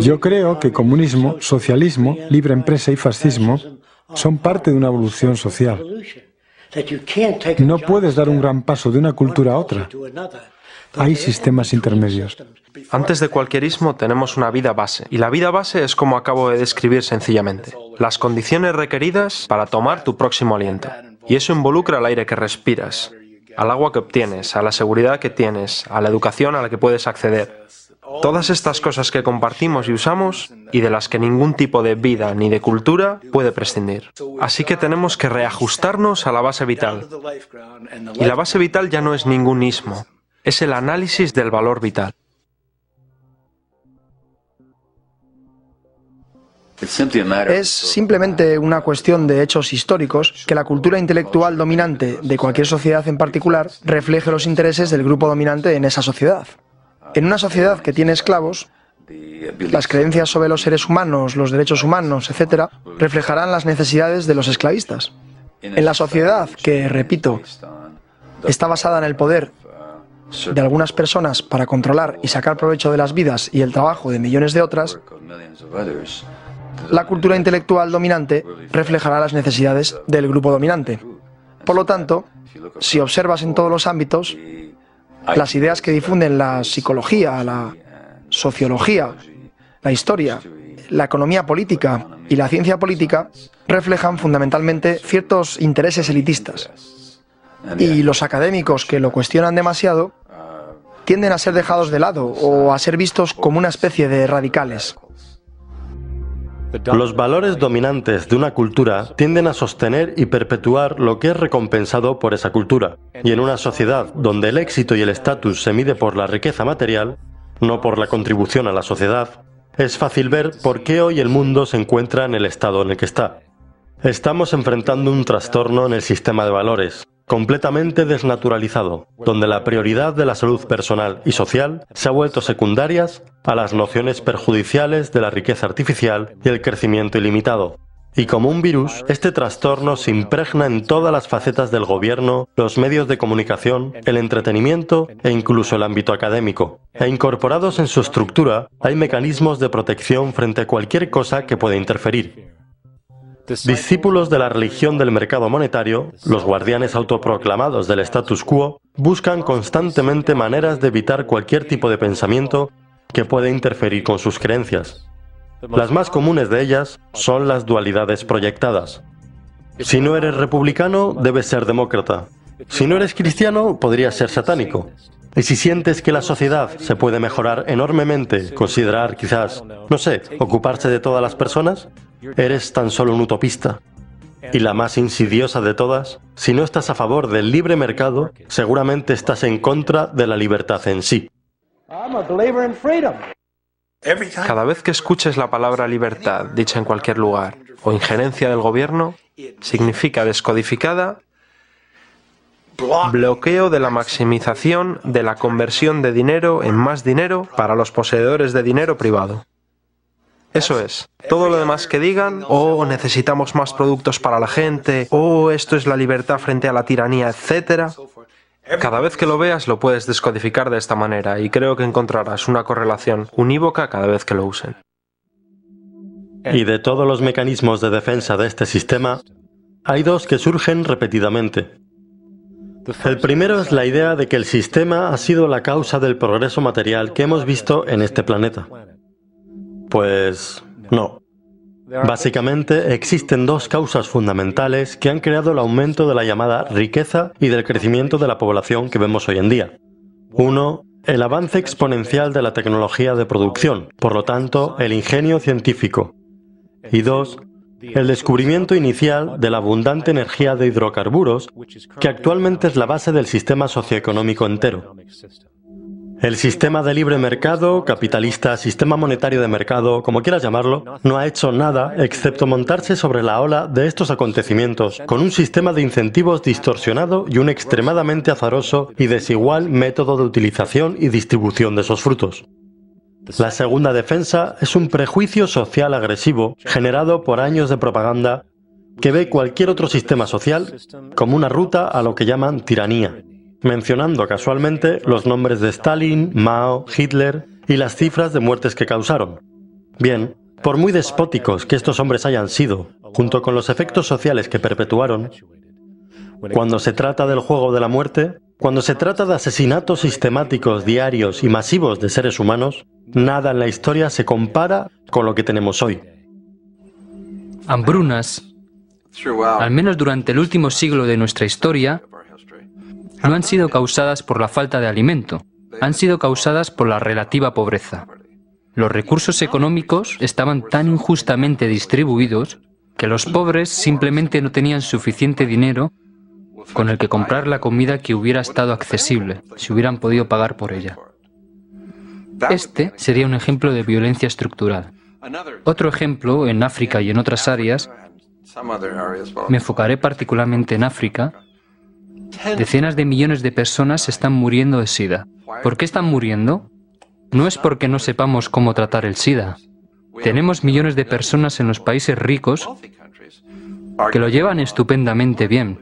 Yo creo que comunismo, socialismo, libre empresa y fascismo son parte de una evolución social. No puedes dar un gran paso de una cultura a otra. Hay sistemas intermedios. Antes de cualquier ismo tenemos una vida base, y la vida base es como acabo de describir sencillamente, las condiciones requeridas para tomar tu próximo aliento. Y eso involucra al aire que respiras, al agua que obtienes, a la seguridad que tienes, a la educación a la que puedes acceder, Todas estas cosas que compartimos y usamos y de las que ningún tipo de vida ni de cultura puede prescindir. Así que tenemos que reajustarnos a la base vital. Y la base vital ya no es ningún ismo, es el análisis del valor vital. Es simplemente una cuestión de hechos históricos que la cultura intelectual dominante de cualquier sociedad en particular refleje los intereses del grupo dominante en esa sociedad. En una sociedad que tiene esclavos, las creencias sobre los seres humanos, los derechos humanos, etc., reflejarán las necesidades de los esclavistas. En la sociedad que, repito, está basada en el poder de algunas personas para controlar y sacar provecho de las vidas y el trabajo de millones de otras, la cultura intelectual dominante reflejará las necesidades del grupo dominante. Por lo tanto, si observas en todos los ámbitos, las ideas que difunden la psicología, la sociología, la historia, la economía política y la ciencia política reflejan fundamentalmente ciertos intereses elitistas. Y los académicos que lo cuestionan demasiado tienden a ser dejados de lado o a ser vistos como una especie de radicales. Los valores dominantes de una cultura tienden a sostener y perpetuar lo que es recompensado por esa cultura. Y en una sociedad donde el éxito y el estatus se mide por la riqueza material, no por la contribución a la sociedad, es fácil ver por qué hoy el mundo se encuentra en el estado en el que está. Estamos enfrentando un trastorno en el sistema de valores, completamente desnaturalizado, donde la prioridad de la salud personal y social se ha vuelto secundarias a las nociones perjudiciales de la riqueza artificial y el crecimiento ilimitado. Y como un virus, este trastorno se impregna en todas las facetas del gobierno, los medios de comunicación, el entretenimiento e incluso el ámbito académico. E incorporados en su estructura, hay mecanismos de protección frente a cualquier cosa que pueda interferir. Discípulos de la religión del mercado monetario, los guardianes autoproclamados del status quo, buscan constantemente maneras de evitar cualquier tipo de pensamiento que pueda interferir con sus creencias. Las más comunes de ellas son las dualidades proyectadas. Si no eres republicano, debes ser demócrata. Si no eres cristiano, podrías ser satánico. Y si sientes que la sociedad se puede mejorar enormemente, considerar quizás, no sé, ocuparse de todas las personas, Eres tan solo un utopista. Y la más insidiosa de todas, si no estás a favor del libre mercado, seguramente estás en contra de la libertad en sí. Cada vez que escuches la palabra libertad dicha en cualquier lugar o injerencia del gobierno, significa descodificada bloqueo de la maximización de la conversión de dinero en más dinero para los poseedores de dinero privado. Eso es. Todo lo demás que digan, o oh, necesitamos más productos para la gente, o oh, esto es la libertad frente a la tiranía, etc. Cada vez que lo veas lo puedes descodificar de esta manera y creo que encontrarás una correlación unívoca cada vez que lo usen. Y de todos los mecanismos de defensa de este sistema, hay dos que surgen repetidamente. El primero es la idea de que el sistema ha sido la causa del progreso material que hemos visto en este planeta. Pues no. Básicamente existen dos causas fundamentales que han creado el aumento de la llamada riqueza y del crecimiento de la población que vemos hoy en día. Uno, el avance exponencial de la tecnología de producción, por lo tanto, el ingenio científico. Y dos, el descubrimiento inicial de la abundante energía de hidrocarburos, que actualmente es la base del sistema socioeconómico entero. El sistema de libre mercado, capitalista, sistema monetario de mercado, como quieras llamarlo, no ha hecho nada excepto montarse sobre la ola de estos acontecimientos, con un sistema de incentivos distorsionado y un extremadamente azaroso y desigual método de utilización y distribución de esos frutos. La segunda defensa es un prejuicio social agresivo generado por años de propaganda que ve cualquier otro sistema social como una ruta a lo que llaman tiranía mencionando casualmente los nombres de Stalin, Mao, Hitler y las cifras de muertes que causaron. Bien, por muy despóticos que estos hombres hayan sido, junto con los efectos sociales que perpetuaron, cuando se trata del juego de la muerte, cuando se trata de asesinatos sistemáticos, diarios y masivos de seres humanos, nada en la historia se compara con lo que tenemos hoy. Hambrunas, al menos durante el último siglo de nuestra historia, no han sido causadas por la falta de alimento, han sido causadas por la relativa pobreza. Los recursos económicos estaban tan injustamente distribuidos que los pobres simplemente no tenían suficiente dinero con el que comprar la comida que hubiera estado accesible si hubieran podido pagar por ella. Este sería un ejemplo de violencia estructural. Otro ejemplo, en África y en otras áreas, me enfocaré particularmente en África, Decenas de millones de personas están muriendo de SIDA. ¿Por qué están muriendo? No es porque no sepamos cómo tratar el SIDA. Tenemos millones de personas en los países ricos que lo llevan estupendamente bien,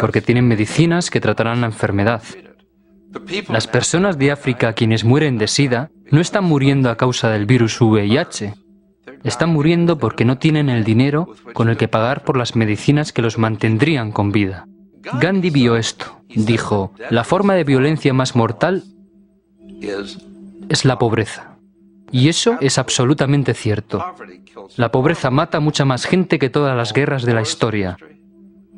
porque tienen medicinas que tratarán la enfermedad. Las personas de África quienes mueren de SIDA no están muriendo a causa del virus VIH. Están muriendo porque no tienen el dinero con el que pagar por las medicinas que los mantendrían con vida. Gandhi vio esto. Dijo, la forma de violencia más mortal es la pobreza. Y eso es absolutamente cierto. La pobreza mata mucha más gente que todas las guerras de la historia,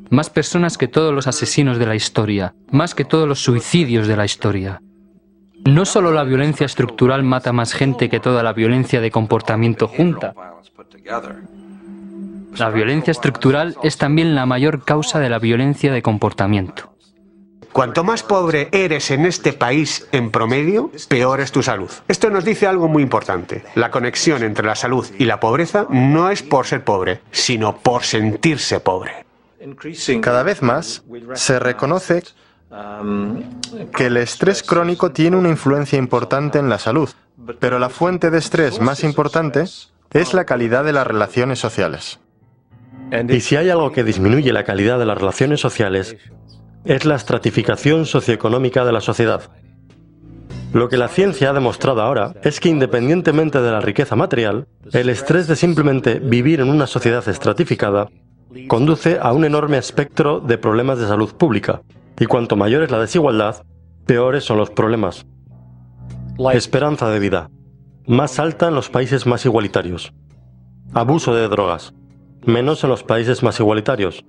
más personas que todos los asesinos de la historia, más que todos los suicidios de la historia. No solo la violencia estructural mata más gente que toda la violencia de comportamiento junta, la violencia estructural es también la mayor causa de la violencia de comportamiento. Cuanto más pobre eres en este país en promedio, peor es tu salud. Esto nos dice algo muy importante. La conexión entre la salud y la pobreza no es por ser pobre, sino por sentirse pobre. Cada vez más se reconoce que el estrés crónico tiene una influencia importante en la salud, pero la fuente de estrés más importante es la calidad de las relaciones sociales. Y si hay algo que disminuye la calidad de las relaciones sociales, es la estratificación socioeconómica de la sociedad. Lo que la ciencia ha demostrado ahora es que independientemente de la riqueza material, el estrés de simplemente vivir en una sociedad estratificada conduce a un enorme espectro de problemas de salud pública, y cuanto mayor es la desigualdad, peores son los problemas. Esperanza de vida. Más alta en los países más igualitarios. Abuso de drogas menos en los países más igualitarios.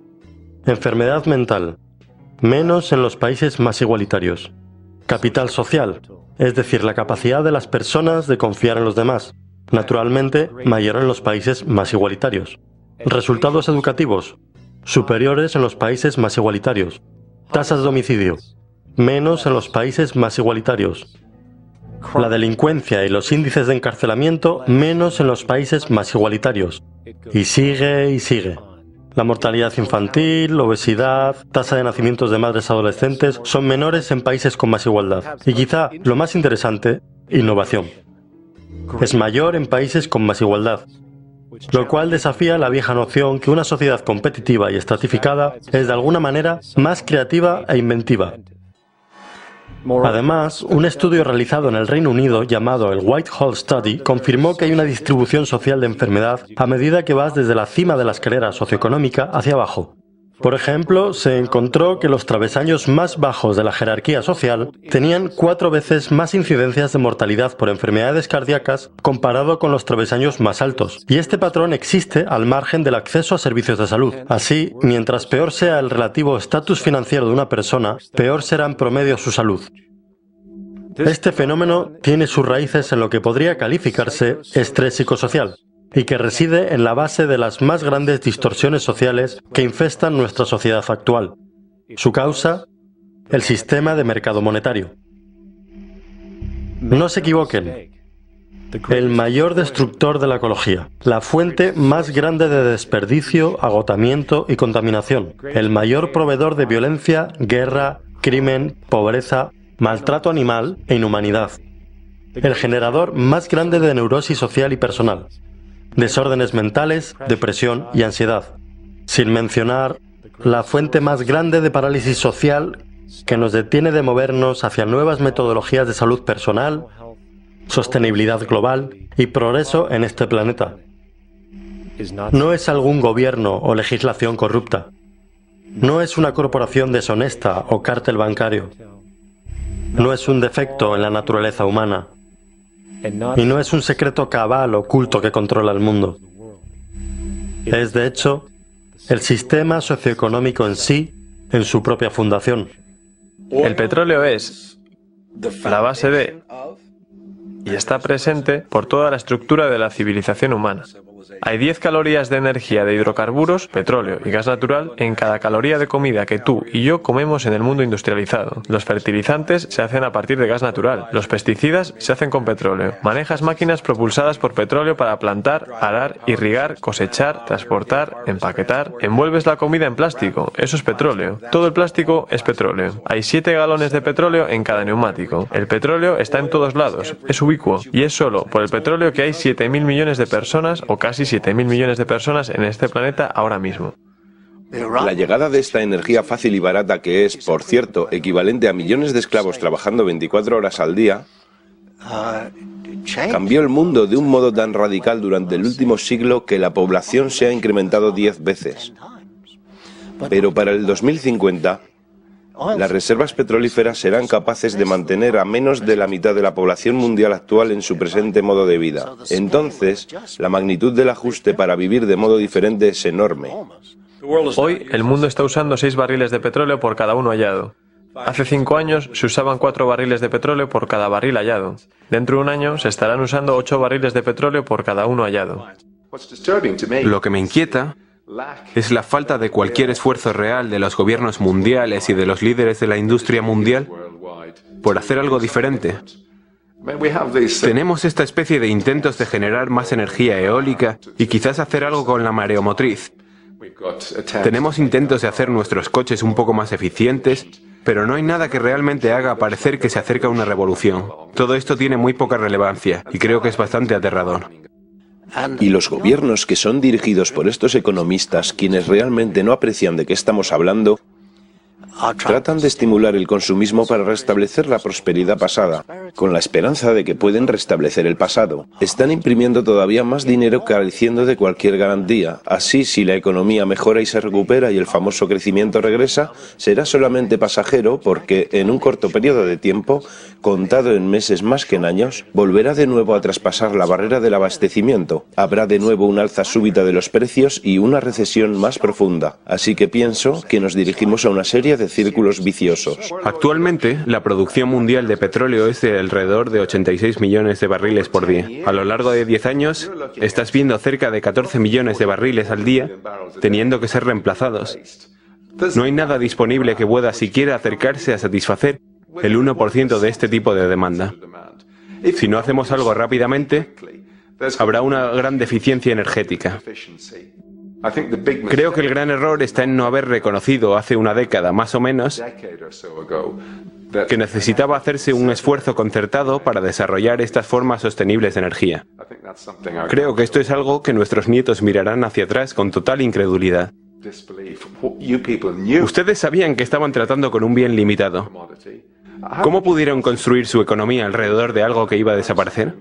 Enfermedad mental, menos en los países más igualitarios. Capital social, es decir, la capacidad de las personas de confiar en los demás, naturalmente mayor en los países más igualitarios. Resultados educativos, superiores en los países más igualitarios. Tasas de homicidio, menos en los países más igualitarios la delincuencia y los índices de encarcelamiento menos en los países más igualitarios. Y sigue y sigue. La mortalidad infantil, obesidad, tasa de nacimientos de madres adolescentes son menores en países con más igualdad. Y quizá lo más interesante, innovación. Es mayor en países con más igualdad, lo cual desafía la vieja noción que una sociedad competitiva y estratificada es de alguna manera más creativa e inventiva, Además, un estudio realizado en el Reino Unido llamado el Whitehall Study confirmó que hay una distribución social de enfermedad a medida que vas desde la cima de la escalera socioeconómica hacia abajo. Por ejemplo, se encontró que los travesaños más bajos de la jerarquía social tenían cuatro veces más incidencias de mortalidad por enfermedades cardíacas comparado con los travesaños más altos. Y este patrón existe al margen del acceso a servicios de salud. Así, mientras peor sea el relativo estatus financiero de una persona, peor será en promedio su salud. Este fenómeno tiene sus raíces en lo que podría calificarse estrés psicosocial y que reside en la base de las más grandes distorsiones sociales que infestan nuestra sociedad actual. Su causa, el sistema de mercado monetario. No se equivoquen. El mayor destructor de la ecología, la fuente más grande de desperdicio, agotamiento y contaminación, el mayor proveedor de violencia, guerra, crimen, pobreza, maltrato animal e inhumanidad, el generador más grande de neurosis social y personal, desórdenes mentales, depresión y ansiedad, sin mencionar la fuente más grande de parálisis social que nos detiene de movernos hacia nuevas metodologías de salud personal, sostenibilidad global y progreso en este planeta. No es algún gobierno o legislación corrupta. No es una corporación deshonesta o cártel bancario. No es un defecto en la naturaleza humana. Y no es un secreto cabal oculto que controla el mundo. Es, de hecho, el sistema socioeconómico en sí, en su propia fundación. El petróleo es la base de y está presente por toda la estructura de la civilización humana. Hay 10 calorías de energía de hidrocarburos, petróleo y gas natural en cada caloría de comida que tú y yo comemos en el mundo industrializado. Los fertilizantes se hacen a partir de gas natural. Los pesticidas se hacen con petróleo. Manejas máquinas propulsadas por petróleo para plantar, arar, irrigar, cosechar, transportar, empaquetar. Envuelves la comida en plástico. Eso es petróleo. Todo el plástico es petróleo. Hay 7 galones de petróleo en cada neumático. El petróleo está en todos lados. Es ubicuo. Y es solo por el petróleo que hay mil millones de personas o casi casi 7.000 millones de personas en este planeta ahora mismo. La llegada de esta energía fácil y barata, que es, por cierto, equivalente a millones de esclavos trabajando 24 horas al día, cambió el mundo de un modo tan radical durante el último siglo que la población se ha incrementado 10 veces. Pero para el 2050, las reservas petrolíferas serán capaces de mantener a menos de la mitad de la población mundial actual en su presente modo de vida. Entonces, la magnitud del ajuste para vivir de modo diferente es enorme. Hoy el mundo está usando seis barriles de petróleo por cada uno hallado. Hace cinco años se usaban cuatro barriles de petróleo por cada barril hallado. Dentro de un año se estarán usando ocho barriles de petróleo por cada uno hallado. Lo que me inquieta es la falta de cualquier esfuerzo real de los gobiernos mundiales y de los líderes de la industria mundial por hacer algo diferente. Tenemos esta especie de intentos de generar más energía eólica y quizás hacer algo con la mareomotriz. Tenemos intentos de hacer nuestros coches un poco más eficientes, pero no hay nada que realmente haga parecer que se acerca una revolución. Todo esto tiene muy poca relevancia y creo que es bastante aterrador. Y los gobiernos que son dirigidos por estos economistas, quienes realmente no aprecian de qué estamos hablando, Tratan de estimular el consumismo para restablecer la prosperidad pasada, con la esperanza de que pueden restablecer el pasado. Están imprimiendo todavía más dinero careciendo de cualquier garantía. Así, si la economía mejora y se recupera y el famoso crecimiento regresa, será solamente pasajero porque en un corto periodo de tiempo, contado en meses más que en años, volverá de nuevo a traspasar la barrera del abastecimiento. Habrá de nuevo un alza súbita de los precios y una recesión más profunda. Así que pienso que nos dirigimos a una serie de círculos viciosos. Actualmente, la producción mundial de petróleo es de alrededor de 86 millones de barriles por día. A lo largo de 10 años, estás viendo cerca de 14 millones de barriles al día teniendo que ser reemplazados. No hay nada disponible que pueda siquiera acercarse a satisfacer el 1% de este tipo de demanda. Si no hacemos algo rápidamente, habrá una gran deficiencia energética. Creo que el gran error está en no haber reconocido hace una década más o menos que necesitaba hacerse un esfuerzo concertado para desarrollar estas formas sostenibles de energía. Creo que esto es algo que nuestros nietos mirarán hacia atrás con total incredulidad. Ustedes sabían que estaban tratando con un bien limitado. ¿Cómo pudieron construir su economía alrededor de algo que iba a desaparecer?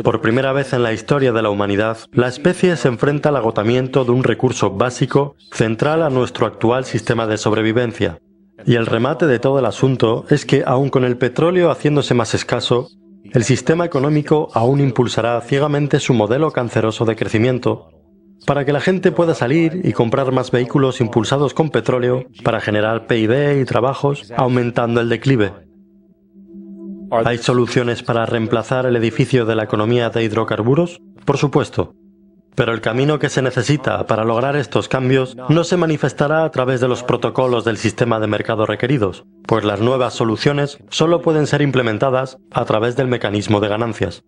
Por primera vez en la historia de la humanidad, la especie se enfrenta al agotamiento de un recurso básico central a nuestro actual sistema de sobrevivencia. Y el remate de todo el asunto es que, aun con el petróleo haciéndose más escaso, el sistema económico aún impulsará ciegamente su modelo canceroso de crecimiento, para que la gente pueda salir y comprar más vehículos impulsados con petróleo para generar PIB y trabajos, aumentando el declive. ¿Hay soluciones para reemplazar el edificio de la economía de hidrocarburos? Por supuesto. Pero el camino que se necesita para lograr estos cambios no se manifestará a través de los protocolos del sistema de mercado requeridos, pues las nuevas soluciones solo pueden ser implementadas a través del mecanismo de ganancias.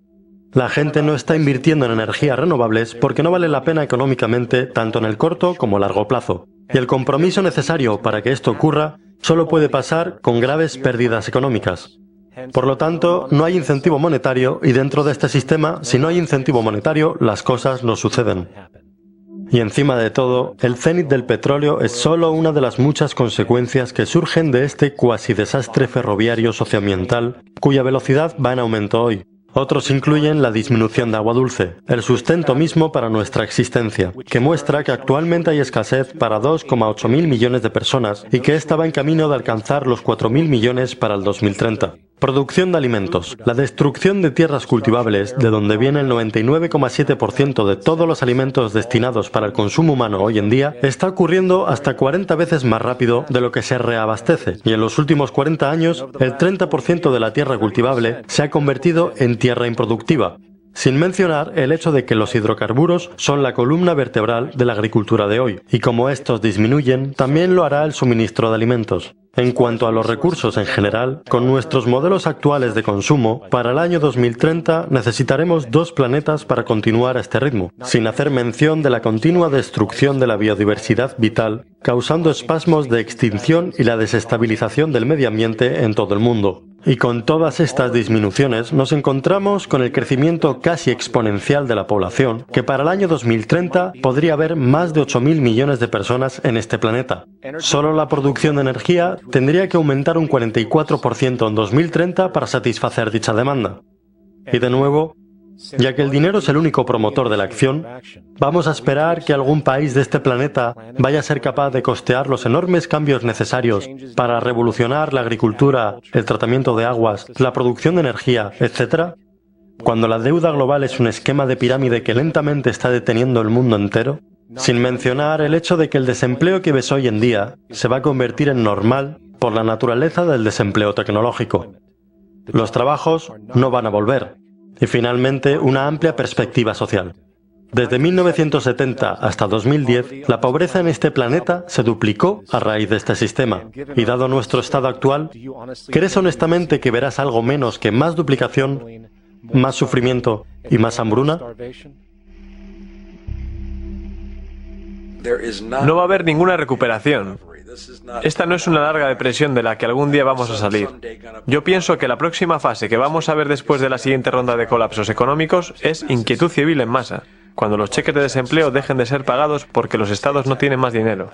La gente no está invirtiendo en energías renovables porque no vale la pena económicamente tanto en el corto como largo plazo. Y el compromiso necesario para que esto ocurra solo puede pasar con graves pérdidas económicas. Por lo tanto, no hay incentivo monetario y dentro de este sistema, si no hay incentivo monetario, las cosas no suceden. Y encima de todo, el cenit del petróleo es solo una de las muchas consecuencias que surgen de este cuasi desastre ferroviario socioambiental, cuya velocidad va en aumento hoy. Otros incluyen la disminución de agua dulce, el sustento mismo para nuestra existencia, que muestra que actualmente hay escasez para 2,8 mil millones de personas y que estaba en camino de alcanzar los 4 mil millones para el 2030. Producción de alimentos. La destrucción de tierras cultivables, de donde viene el 99,7% de todos los alimentos destinados para el consumo humano hoy en día, está ocurriendo hasta 40 veces más rápido de lo que se reabastece. Y en los últimos 40 años, el 30% de la tierra cultivable se ha convertido en tierra improductiva. Sin mencionar el hecho de que los hidrocarburos son la columna vertebral de la agricultura de hoy, y como estos disminuyen, también lo hará el suministro de alimentos. En cuanto a los recursos en general, con nuestros modelos actuales de consumo, para el año 2030 necesitaremos dos planetas para continuar a este ritmo, sin hacer mención de la continua destrucción de la biodiversidad vital, causando espasmos de extinción y la desestabilización del medio ambiente en todo el mundo. Y con todas estas disminuciones nos encontramos con el crecimiento casi exponencial de la población, que para el año 2030 podría haber más de 8.000 millones de personas en este planeta. Solo la producción de energía tendría que aumentar un 44% en 2030 para satisfacer dicha demanda. Y de nuevo, ya que el dinero es el único promotor de la acción, vamos a esperar que algún país de este planeta vaya a ser capaz de costear los enormes cambios necesarios para revolucionar la agricultura, el tratamiento de aguas, la producción de energía, etc. Cuando la deuda global es un esquema de pirámide que lentamente está deteniendo el mundo entero, sin mencionar el hecho de que el desempleo que ves hoy en día se va a convertir en normal por la naturaleza del desempleo tecnológico. Los trabajos no van a volver, y finalmente una amplia perspectiva social. Desde 1970 hasta 2010, la pobreza en este planeta se duplicó a raíz de este sistema. Y dado nuestro estado actual, ¿crees honestamente que verás algo menos que más duplicación, más sufrimiento y más hambruna? No va a haber ninguna recuperación. Esta no es una larga depresión de la que algún día vamos a salir. Yo pienso que la próxima fase que vamos a ver después de la siguiente ronda de colapsos económicos es inquietud civil en masa, cuando los cheques de desempleo dejen de ser pagados porque los estados no tienen más dinero.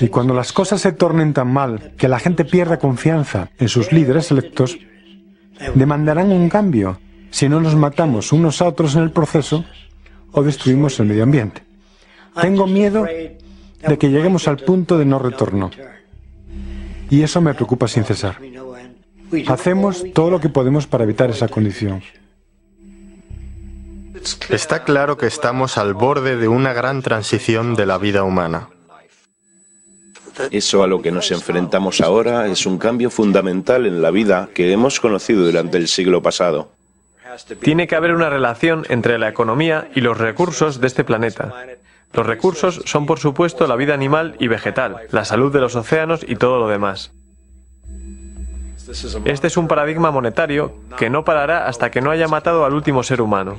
Y cuando las cosas se tornen tan mal que la gente pierda confianza en sus líderes electos, demandarán un cambio si no nos matamos unos a otros en el proceso o destruimos el medio ambiente. Tengo miedo de que lleguemos al punto de no retorno. Y eso me preocupa sin cesar. Hacemos todo lo que podemos para evitar esa condición. Está claro que estamos al borde de una gran transición de la vida humana. Eso a lo que nos enfrentamos ahora es un cambio fundamental en la vida que hemos conocido durante el siglo pasado. Tiene que haber una relación entre la economía y los recursos de este planeta. Los recursos son por supuesto la vida animal y vegetal, la salud de los océanos y todo lo demás. Este es un paradigma monetario que no parará hasta que no haya matado al último ser humano.